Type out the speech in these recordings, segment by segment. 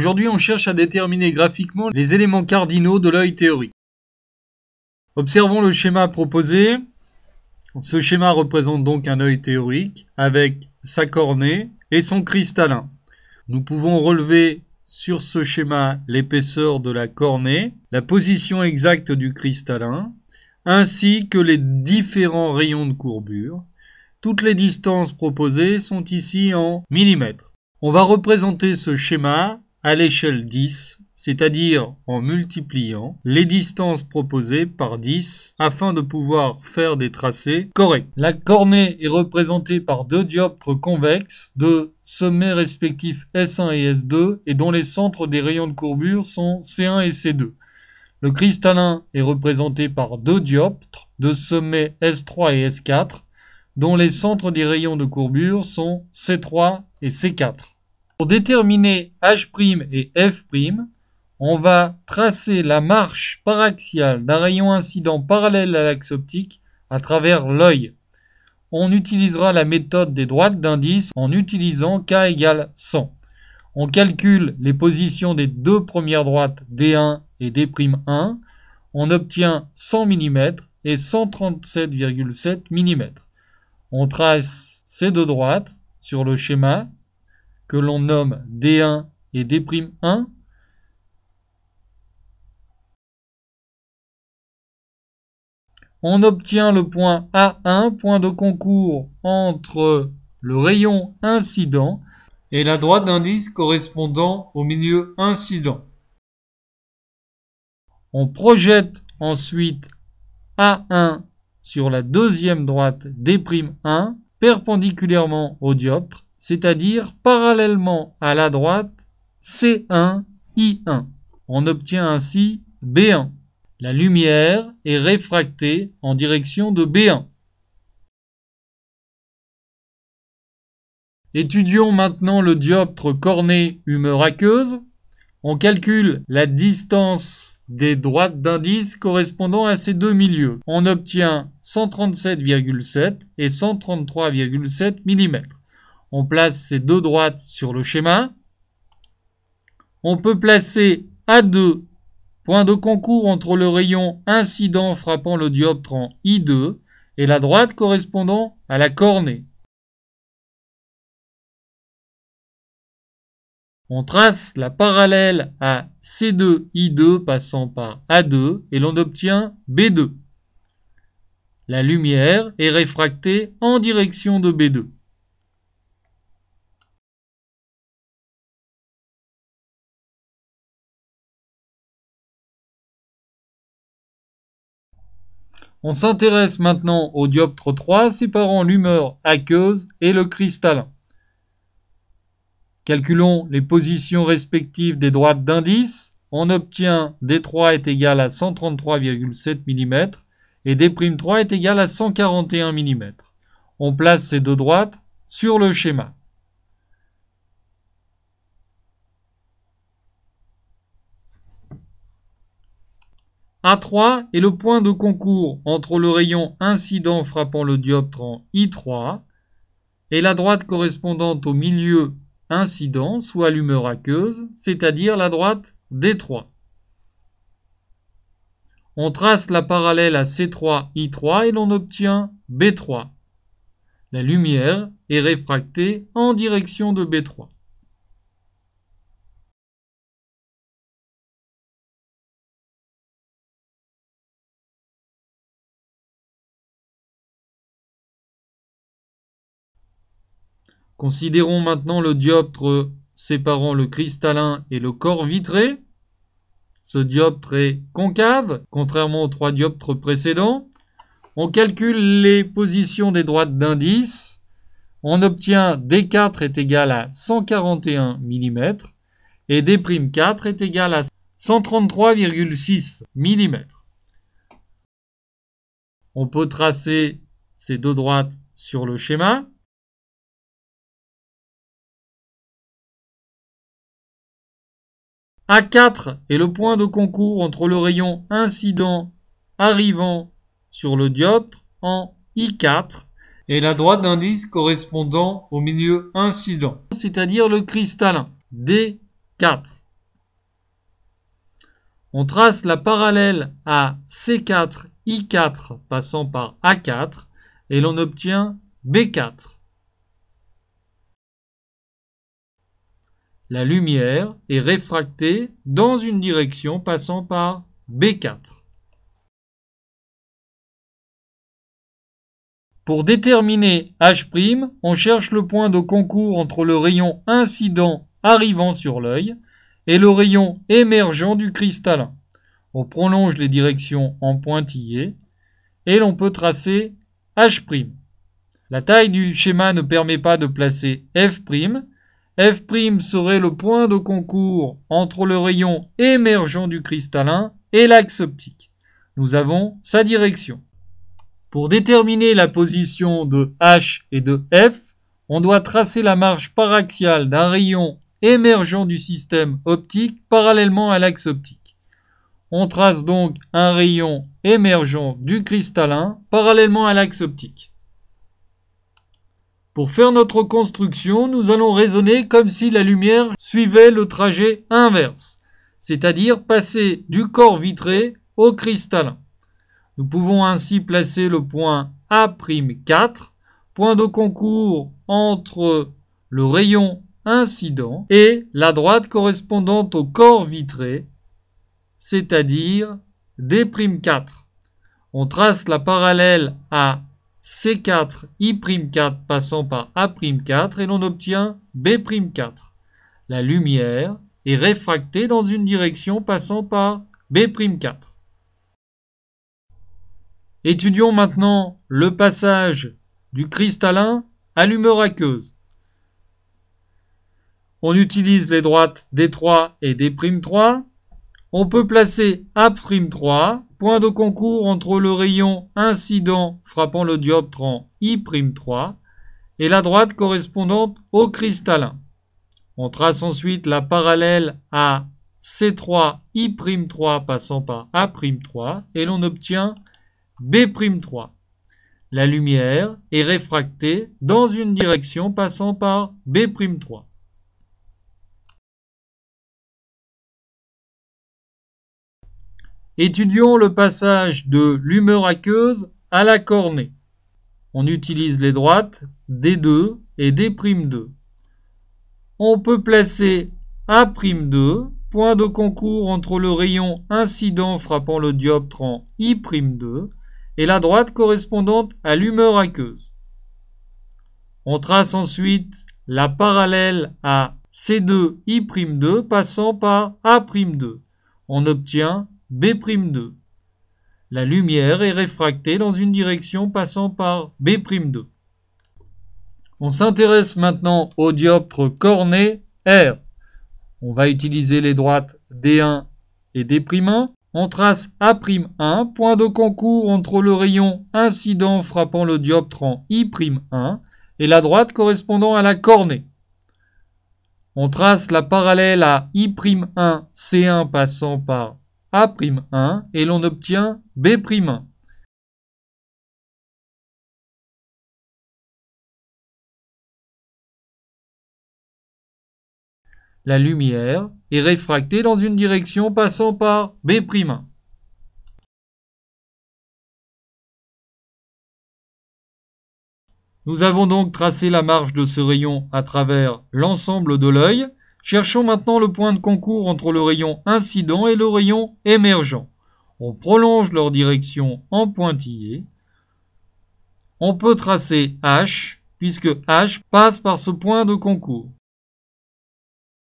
Aujourd'hui, on cherche à déterminer graphiquement les éléments cardinaux de l'œil théorique. Observons le schéma proposé. Ce schéma représente donc un œil théorique avec sa cornée et son cristallin. Nous pouvons relever sur ce schéma l'épaisseur de la cornée, la position exacte du cristallin, ainsi que les différents rayons de courbure. Toutes les distances proposées sont ici en millimètres. On va représenter ce schéma à l'échelle 10, c'est-à-dire en multipliant les distances proposées par 10 afin de pouvoir faire des tracés corrects. La cornée est représentée par deux dioptres convexes de sommets respectifs S1 et S2 et dont les centres des rayons de courbure sont C1 et C2. Le cristallin est représenté par deux dioptres de sommets S3 et S4 dont les centres des rayons de courbure sont C3 et C4. Pour déterminer H' et F', on va tracer la marche paraxiale d'un rayon incident parallèle à l'axe optique à travers l'œil. On utilisera la méthode des droites d'indice en utilisant K égale 100. On calcule les positions des deux premières droites D1 et D'1. On obtient 100 mm et 137,7 mm. On trace ces deux droites sur le schéma que l'on nomme D1 et D'1 on obtient le point A1, point de concours entre le rayon incident et la droite d'indice correspondant au milieu incident. On projette ensuite A1 sur la deuxième droite D'1 perpendiculairement au dioptre c'est-à-dire parallèlement à la droite C1, I1. On obtient ainsi B1. La lumière est réfractée en direction de B1. Étudions maintenant le dioptre corné humeur aqueuse. On calcule la distance des droites d'indice correspondant à ces deux milieux. On obtient 137,7 et 133,7 mm. On place ces deux droites sur le schéma. On peut placer A2, point de concours entre le rayon incident frappant le dioptre en I2 et la droite correspondant à la cornée. On trace la parallèle à C2I2 passant par A2 et l'on obtient B2. La lumière est réfractée en direction de B2. On s'intéresse maintenant au dioptre 3 séparant l'humeur aqueuse et le cristallin. Calculons les positions respectives des droites d'indice. On obtient D3 est égal à 133,7 mm et D'3 est égal à 141 mm. On place ces deux droites sur le schéma. A3 est le point de concours entre le rayon incident frappant le dioptre en I3 et la droite correspondante au milieu incident, soit l'humeur aqueuse, c'est-à-dire la droite D3. On trace la parallèle à C3-I3 et l'on obtient B3. La lumière est réfractée en direction de B3. Considérons maintenant le dioptre séparant le cristallin et le corps vitré. Ce dioptre est concave, contrairement aux trois dioptres précédents. On calcule les positions des droites d'indice. On obtient D4 est égal à 141 mm et D'4 est égal à 133,6 mm. On peut tracer ces deux droites sur le schéma. A4 est le point de concours entre le rayon incident arrivant sur le dioptre en I4 et la droite d'indice correspondant au milieu incident, c'est-à-dire le cristallin D4. On trace la parallèle à C4, I4 passant par A4 et l'on obtient B4. la lumière est réfractée dans une direction passant par B4. Pour déterminer H', on cherche le point de concours entre le rayon incident arrivant sur l'œil et le rayon émergent du cristallin. On prolonge les directions en pointillés et l'on peut tracer H'. La taille du schéma ne permet pas de placer F', F' serait le point de concours entre le rayon émergent du cristallin et l'axe optique. Nous avons sa direction. Pour déterminer la position de H et de F, on doit tracer la marge paraxiale d'un rayon émergent du système optique parallèlement à l'axe optique. On trace donc un rayon émergent du cristallin parallèlement à l'axe optique. Pour faire notre construction, nous allons raisonner comme si la lumière suivait le trajet inverse, c'est-à-dire passer du corps vitré au cristallin. Nous pouvons ainsi placer le point A'4, point de concours entre le rayon incident et la droite correspondante au corps vitré, c'est-à-dire D'4. On trace la parallèle à C4, I'4 passant par A'4 et l'on obtient B'4. La lumière est réfractée dans une direction passant par B'4. Étudions maintenant le passage du cristallin à l'humeur aqueuse. On utilise les droites D3 et D'3. On peut placer A'3 Point de concours entre le rayon incident frappant le dioptre en I'3 et la droite correspondante au cristallin. On trace ensuite la parallèle à C3, I'3 passant par A'3 et l'on obtient B'3. La lumière est réfractée dans une direction passant par B'3. Étudions le passage de l'humeur aqueuse à la cornée. On utilise les droites D2 et D'2. On peut placer A'2, point de concours entre le rayon incident frappant le dioptre en I'2 et la droite correspondante à l'humeur aqueuse. On trace ensuite la parallèle à C2 I'2 passant par A'2. On obtient B'2. La lumière est réfractée dans une direction passant par B'2. On s'intéresse maintenant au dioptre corné R. On va utiliser les droites D1 et D'1. On trace A'1, point de concours entre le rayon incident frappant le dioptre en I'1 et la droite correspondant à la cornée. On trace la parallèle à I'1, C1 passant par a'1 et l'on obtient B'1. La lumière est réfractée dans une direction passant par B'1. Nous avons donc tracé la marge de ce rayon à travers l'ensemble de l'œil Cherchons maintenant le point de concours entre le rayon incident et le rayon émergent. On prolonge leur direction en pointillé. On peut tracer H, puisque H passe par ce point de concours.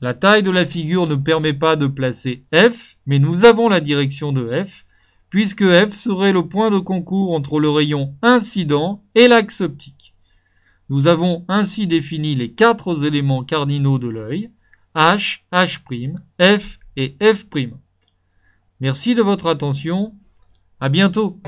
La taille de la figure ne permet pas de placer F, mais nous avons la direction de F, puisque F serait le point de concours entre le rayon incident et l'axe optique. Nous avons ainsi défini les quatre éléments cardinaux de l'œil, H, H', F et F'. Merci de votre attention. À bientôt.